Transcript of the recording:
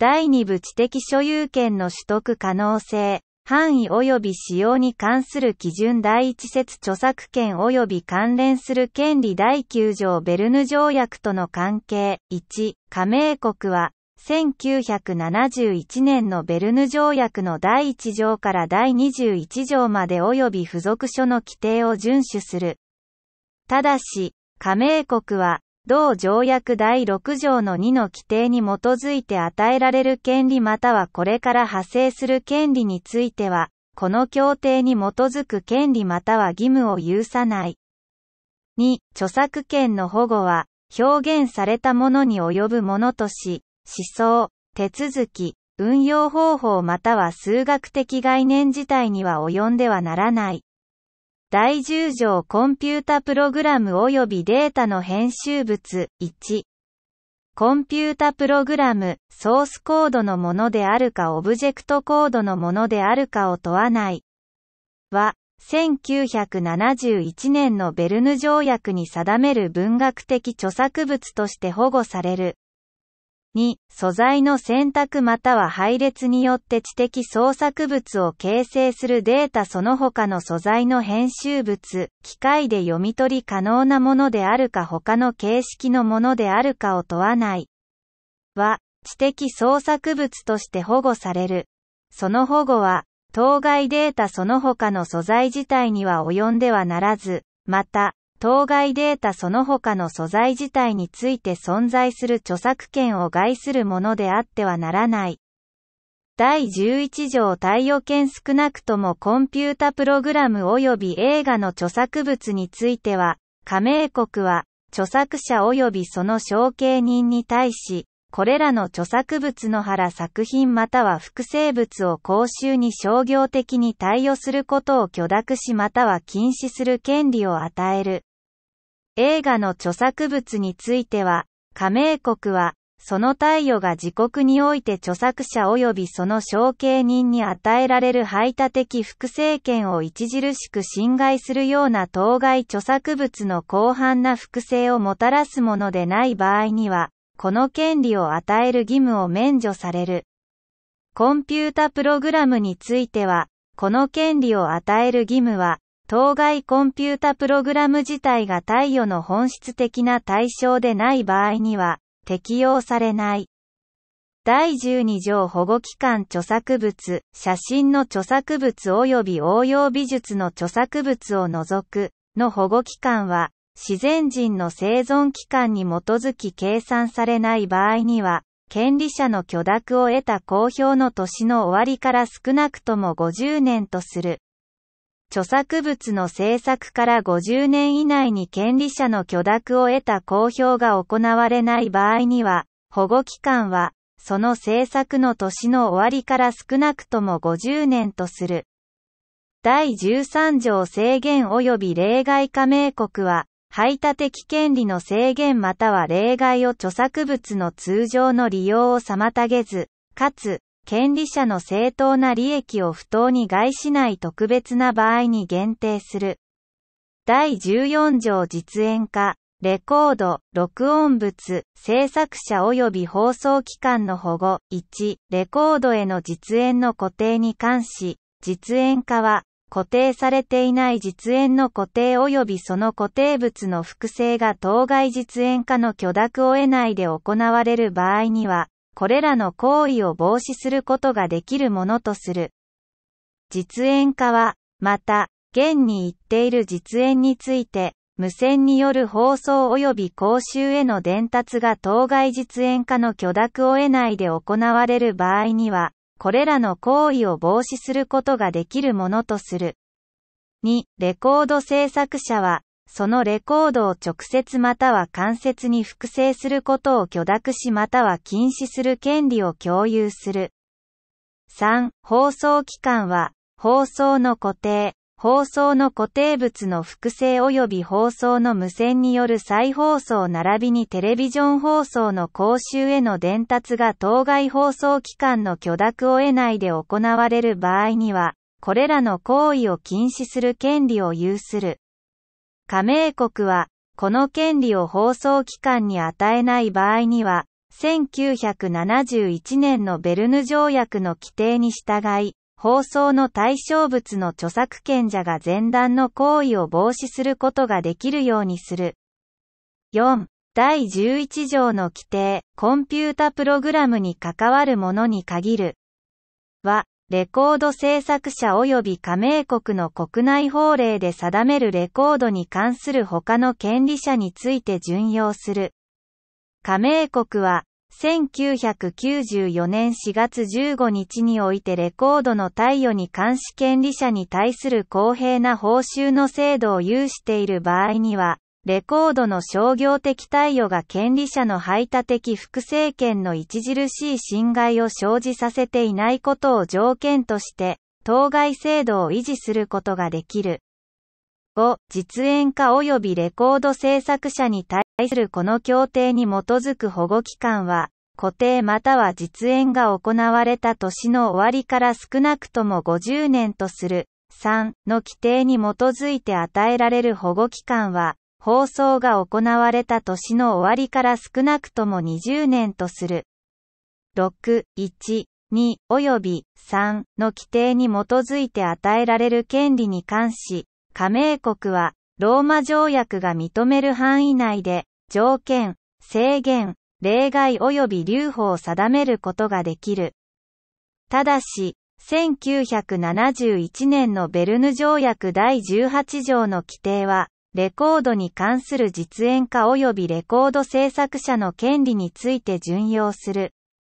第二部知的所有権の取得可能性、範囲及び使用に関する基準第一節著作権及び関連する権利第9条ベルヌ条約との関係。1、加盟国は、1971年のベルヌ条約の第1条から第21条まで及び付属書の規定を遵守する。ただし、加盟国は、同条約第6条の2の規定に基づいて与えられる権利またはこれから派生する権利については、この協定に基づく権利または義務を有さない。2、著作権の保護は、表現されたものに及ぶものとし、思想、手続き、運用方法または数学的概念自体には及んではならない。第10条コンピュータプログラム及びデータの編集物1コンピュータプログラム、ソースコードのものであるかオブジェクトコードのものであるかを問わない。は、1971年のベルヌ条約に定める文学的著作物として保護される。2、素材の選択または配列によって知的創作物を形成するデータその他の素材の編集物、機械で読み取り可能なものであるか他の形式のものであるかを問わない。は、知的創作物として保護される。その保護は、当該データその他の素材自体には及んではならず、また、当該データその他の素材自体について存在する著作権を害するものであってはならない。第11条対応権少なくともコンピュータプログラム及び映画の著作物については、加盟国は、著作者及びその承継人に対し、これらの著作物の原作品または複製物を公衆に商業的に対応することを許諾しまたは禁止する権利を与える。映画の著作物については、加盟国は、その貸与が自国において著作者及びその承継人に与えられる排他的複製権を著しく侵害するような当該著作物の広範な複製をもたらすものでない場合には、この権利を与える義務を免除される。コンピュータプログラムについては、この権利を与える義務は、当該コンピュータプログラム自体が貸与の本質的な対象でない場合には、適用されない。第12条保護機関著作物、写真の著作物及び応用美術の著作物を除く、の保護期間は、自然人の生存期間に基づき計算されない場合には、権利者の許諾を得た公表の年の終わりから少なくとも50年とする。著作物の制作から50年以内に権利者の許諾を得た公表が行われない場合には、保護期間は、その制作の年の終わりから少なくとも50年とする。第13条制限及び例外加盟国は、排他的権利の制限または例外を著作物の通常の利用を妨げず、かつ、権利者の正当な利益を不当に害しない特別な場合に限定する。第14条実演化、レコード、録音物、制作者及び放送機関の保護。1、レコードへの実演の固定に関し、実演化は、固定されていない実演の固定及びその固定物の複製が当該実演化の許諾を得ないで行われる場合には、これらの行為を防止することができるものとする。実演家は、また、現に言っている実演について、無線による放送及び公衆への伝達が当該実演家の許諾を得ないで行われる場合には、これらの行為を防止することができるものとする。2、レコード制作者は、そのレコードを直接または間接に複製することを許諾しまたは禁止する権利を共有する。3. 放送期間は、放送の固定、放送の固定物の複製及び放送の無線による再放送並びにテレビジョン放送の公衆への伝達が当該放送期間の許諾を得ないで行われる場合には、これらの行為を禁止する権利を有する。加盟国は、この権利を放送機関に与えない場合には、1971年のベルヌ条約の規定に従い、放送の対象物の著作権者が前段の行為を防止することができるようにする。4. 第11条の規定、コンピュータプログラムに関わるものに限る。は、レコード制作者及び加盟国の国内法令で定めるレコードに関する他の権利者について準用する。加盟国は、1994年4月15日においてレコードの貸与に監視権利者に対する公平な報酬の制度を有している場合には、レコードの商業的貸与が権利者の排他的複製権の著しい侵害を生じさせていないことを条件として、当該制度を維持することができる。5、実演家及びレコード制作者に対するこの協定に基づく保護期間は、固定または実演が行われた年の終わりから少なくとも50年とする。3の規定に基づいて与えられる保護期間は、放送が行われた年の終わりから少なくとも20年とする。6、1、2及び3の規定に基づいて与えられる権利に関し、加盟国はローマ条約が認める範囲内で条件、制限、例外及び留保を定めることができる。ただし、1971年のベルヌ条約第18条の規定は、レコードに関する実演家及びレコード制作者の権利について準用する。